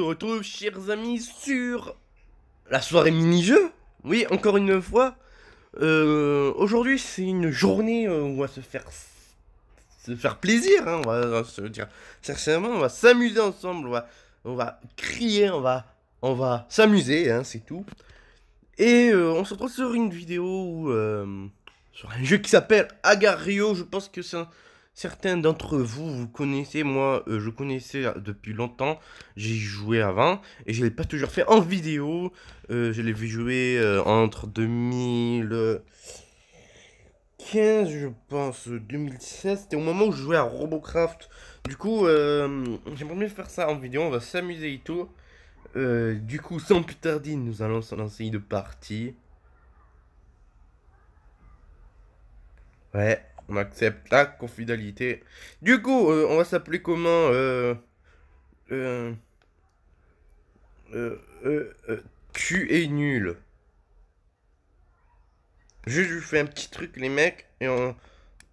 retrouve, chers amis, sur la soirée mini-jeu. Oui, encore une fois. Euh, aujourd'hui, c'est une journée euh, où on va se faire, se faire plaisir. Hein, on va se dire sincèrement, on va s'amuser ensemble. On va, on va crier, on va, on va s'amuser, hein, c'est tout. Et euh, on se retrouve sur une vidéo sur un jeu qui s'appelle Agario. Je pense que c'est un Certains d'entre vous, vous connaissez, moi euh, je connaissais depuis longtemps, j'ai joué avant et je ne l'ai pas toujours fait en vidéo. Euh, je l'ai vu jouer euh, entre 2015, je pense, 2016, c'était au moment où je jouais à Robocraft. Du coup, j'aimerais mieux faire ça en vidéo, on va s'amuser et tout. du coup, sans plus tarder, nous allons s'en lancer une partie. Ouais. On accepte la confidentialité. Du coup, euh, on va s'appeler comment euh, euh, Tu es nul. Je vous fais un petit truc, les mecs, et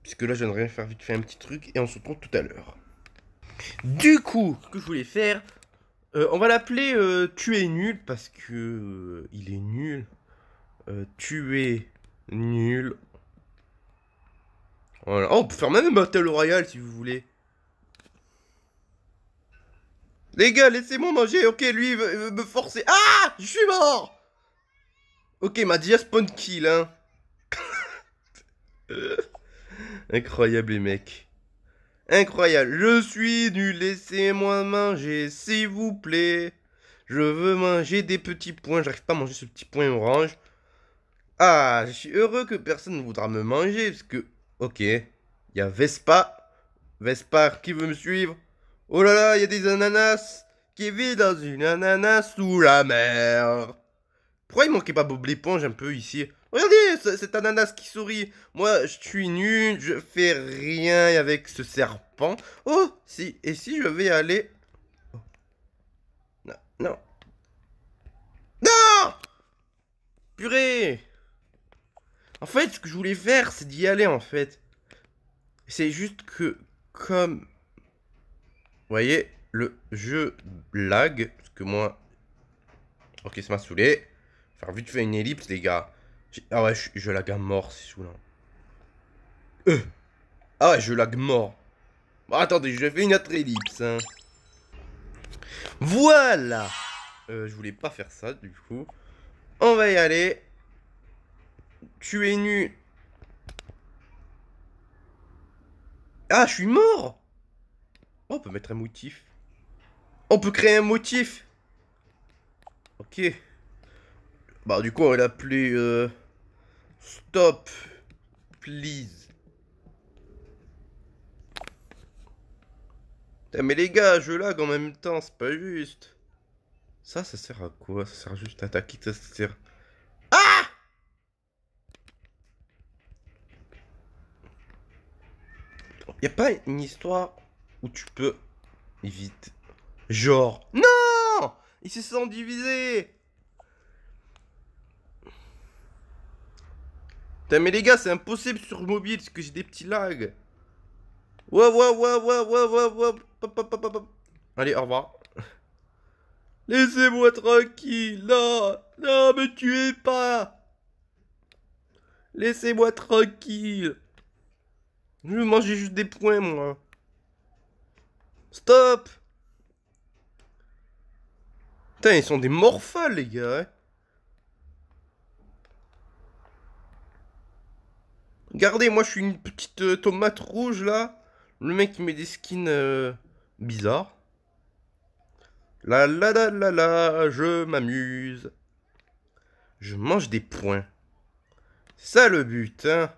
Puisque là, je rien faire vite fait un petit truc, et on se retrouve tout à l'heure. Du coup, ce que je voulais faire, on va l'appeler Tu es nul, parce que il est nul. tu es nul. Oh, on peut faire même un Battle Royale si vous voulez. Les gars, laissez-moi manger. Ok, lui, il veut, me forcer. Ah Je suis mort Ok, il m'a déjà spawn kill, hein. Incroyable, les mecs. Incroyable. Je suis nul. Laissez-moi manger, s'il vous plaît. Je veux manger des petits points. J'arrive pas à manger ce petit point orange. Ah, je suis heureux que personne ne voudra me manger. Parce que Ok. Il y a Vespa. Vespa, qui veut me suivre Oh là là, il y a des ananas qui vit dans une ananas sous la mer. Pourquoi il manquait pas Bob l'éponge un peu ici Regardez cette ananas qui sourit. Moi, je suis nul, je fais rien avec ce serpent. Oh, si, et si je vais aller... Oh, non, non. Non Purée en fait, ce que je voulais faire, c'est d'y aller, en fait. C'est juste que, comme... Vous voyez, le jeu lag, parce que moi... Ok, ça m'a saoulé. Faire vite fait une ellipse, les gars. Ah ouais, je, je lag à mort, c'est saoulant. Euh. Ah ouais, je lag mort. attendez, je fais une autre ellipse. Hein. Voilà euh, Je voulais pas faire ça, du coup. On va y aller. Tu es nu. Ah, je suis mort oh, on peut mettre un motif. On peut créer un motif. Ok. Bah, du coup, on va l'appeler... Euh, Stop. Please. Eh, mais les gars, je lag en même temps, c'est pas juste. Ça, ça sert à quoi Ça sert juste à attaquer, ça Y a pas une histoire où tu peux éviter. Genre. Non Ils se sont divisés mais les gars, c'est impossible sur mobile parce que j'ai des petits lags. Ouais, ouais, ouais, ouais, ouais, ouais, ouais. Allez, au revoir. Laissez-moi tranquille, non, non, me tuez pas. Laissez-moi tranquille. Je vais manger juste des points, moi. Stop Putain, ils sont des morphales, les gars. Hein. Regardez, moi, je suis une petite euh, tomate rouge, là. Le mec, il met des skins bizarre. Euh, bizarres. La la la la la, je m'amuse. Je mange des points. Ça, le but, hein.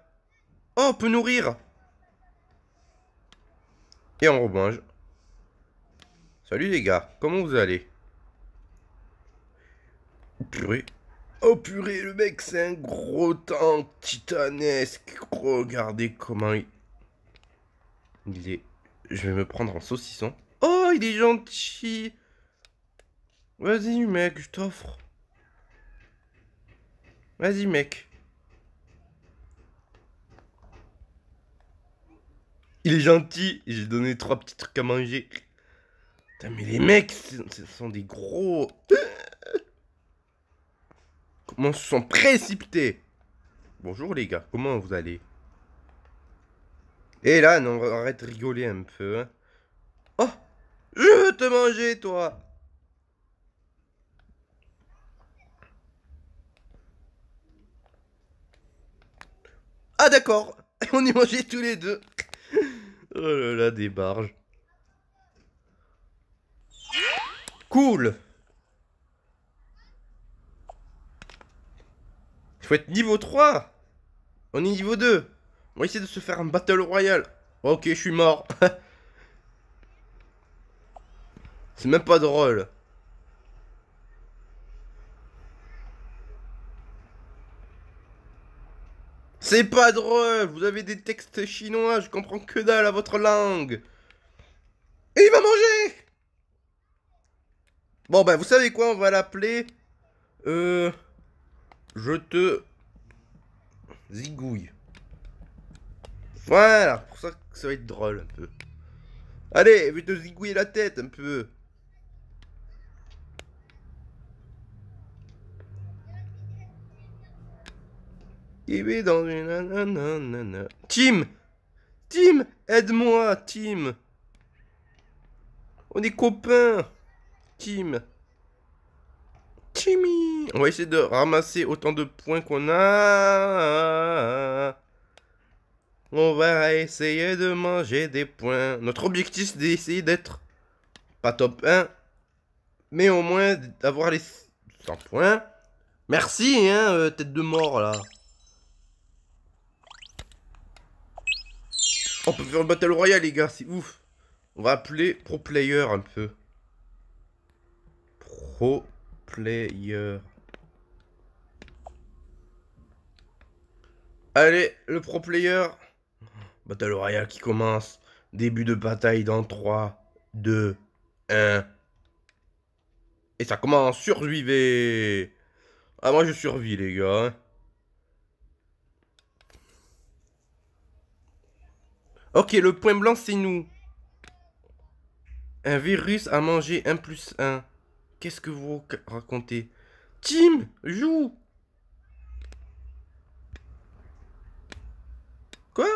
Oh, on peut nourrir et on remange. Salut les gars, comment vous allez oh Purée. Oh purée, le mec c'est un gros tank titanesque. Regardez comment il... Il est... Je vais me prendre en saucisson. Oh, il est gentil Vas-y mec, je t'offre. Vas-y mec. Il est gentil. j'ai donné trois petits trucs à manger. Putain, mais les mecs, ce sont des gros. Comment se sont précipités Bonjour les gars, comment vous allez Et eh, là, on arrête de rigoler un peu. Hein. Oh Je veux te manger, toi Ah d'accord On y mangeait tous les deux Oh là là, des barges. Cool Il faut être niveau 3 On est niveau 2 On va essayer de se faire un battle royal. Ok, je suis mort. C'est même pas drôle. C'est pas drôle, vous avez des textes chinois, je comprends que dalle à votre langue. Et il va manger Bon ben, vous savez quoi, on va l'appeler... Euh... Je te... Zigouille. Voilà, pour ça que ça va être drôle un peu. Allez, je vais te zigouiller la tête un peu. Il est dans une... Tim Tim Aide-moi, Tim On est copains Tim Timmy On va essayer de ramasser autant de points qu'on a. On va essayer de manger des points. Notre objectif, c'est d'essayer d'être pas top 1, mais au moins d'avoir les 100 points. Merci, hein, euh, tête de mort, là. On peut faire le battle royale, les gars, c'est ouf. On va appeler pro player un peu. Pro player. Allez, le pro player. Battle royale qui commence. Début de bataille dans 3, 2, 1. Et ça commence, survivez Ah moi je survis les gars. Hein. Ok, le point blanc, c'est nous. Un virus a mangé 1 plus 1. Qu'est-ce que vous racontez Tim, joue Quoi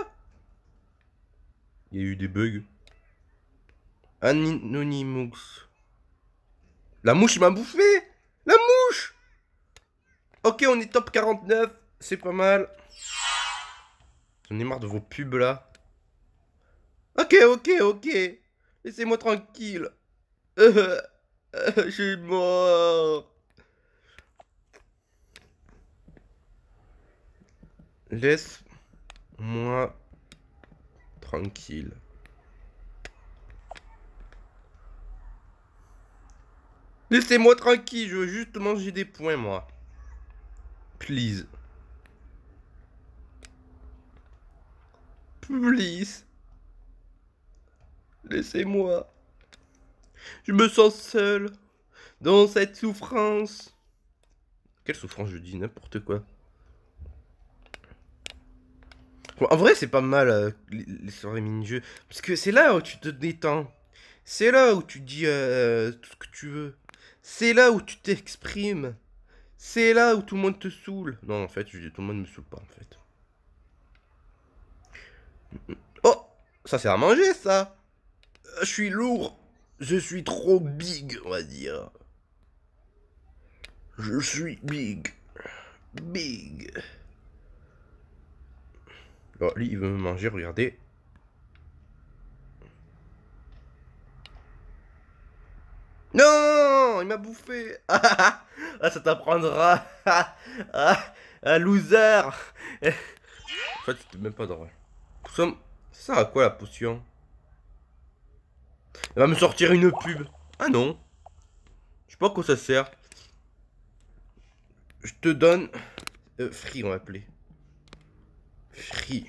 Il y a eu des bugs. Anonymous. La mouche m'a bouffé La mouche Ok, on est top 49. C'est pas mal. J'en ai marre de vos pubs là. Ok, ok, ok. Laissez-moi tranquille. Euh, euh, je suis mort. Laisse-moi tranquille. Laissez-moi tranquille, je veux juste manger des points, moi. Please. Please. Laissez-moi. Je me sens seul dans cette souffrance. Quelle souffrance, je dis n'importe quoi. en vrai, c'est pas mal euh, les, soirées mini-jeux. Parce que c'est là où tu te détends. C'est là où tu dis euh, tout ce que tu veux. C'est là où tu t'exprimes. C'est là où tout le monde te saoule. Non, en fait, je dis, tout le monde me saoule pas, en fait. Oh Ça, c'est à manger, ça euh, je suis lourd. Je suis trop big, on va dire. Je suis big. Big. Bon, lui, il veut me manger, regardez. Non Il m'a bouffé Ah, ça t'apprendra ah, ah, loser En fait, c'était même pas drôle. Ça, ça à quoi la potion elle va me sortir une pub. Ah non. Je sais pas à quoi ça sert. Je te donne... Euh, free, on va appeler. Free.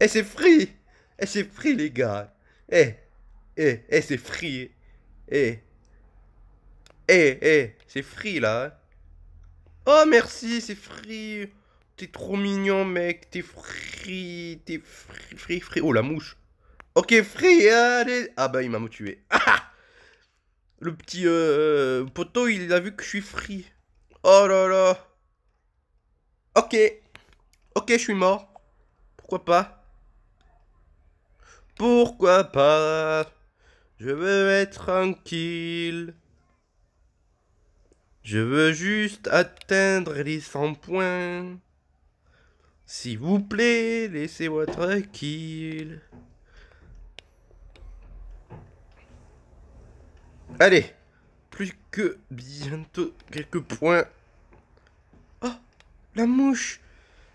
Eh, c'est free Eh, c'est free, les gars. Eh, eh, eh, c'est free. Eh. Eh, eh, c'est free, là. Oh, merci, c'est free. T'es trop mignon, mec. T'es free. T'es free, free. Oh, la mouche. Ok, free, allez Ah bah, il m'a tué. le petit euh, poteau, il a vu que je suis free. Oh là là. Ok. Ok, je suis mort. Pourquoi pas Pourquoi pas Je veux être tranquille. Je veux juste atteindre les 100 points. S'il vous plaît, laissez-moi tranquille. Allez, plus que bientôt quelques points. Oh, la mouche,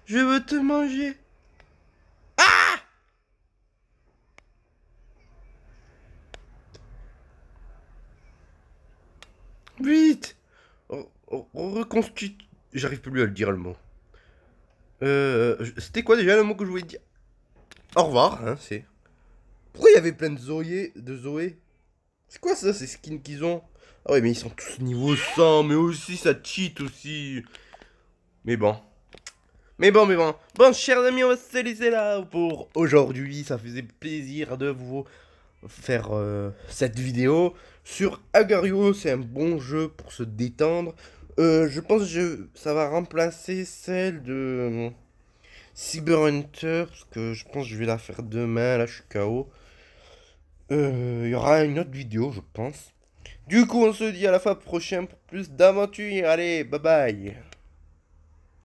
je veux te manger. Ah Vite Reconstitue... J'arrive plus à le dire le mot. Euh, c'était quoi déjà le mot que je voulais dire Au revoir, hein, c'est... Pourquoi il y avait plein de Zoé, de Zoé c'est quoi ça, ces skins qu'ils ont Ah ouais, mais ils sont tous niveau 100, mais aussi ça cheat aussi. Mais bon. Mais bon, mais bon. Bon, chers amis, on va se laisser là pour aujourd'hui. Ça faisait plaisir de vous faire euh, cette vidéo sur Agario. C'est un bon jeu pour se détendre. Euh, je pense que ça va remplacer celle de euh, Cyber Hunter, parce que je pense que je vais la faire demain, là je suis KO euh, y aura une autre vidéo, je pense. Du coup, on se dit à la fois prochaine pour plus d'aventures. Allez, bye bye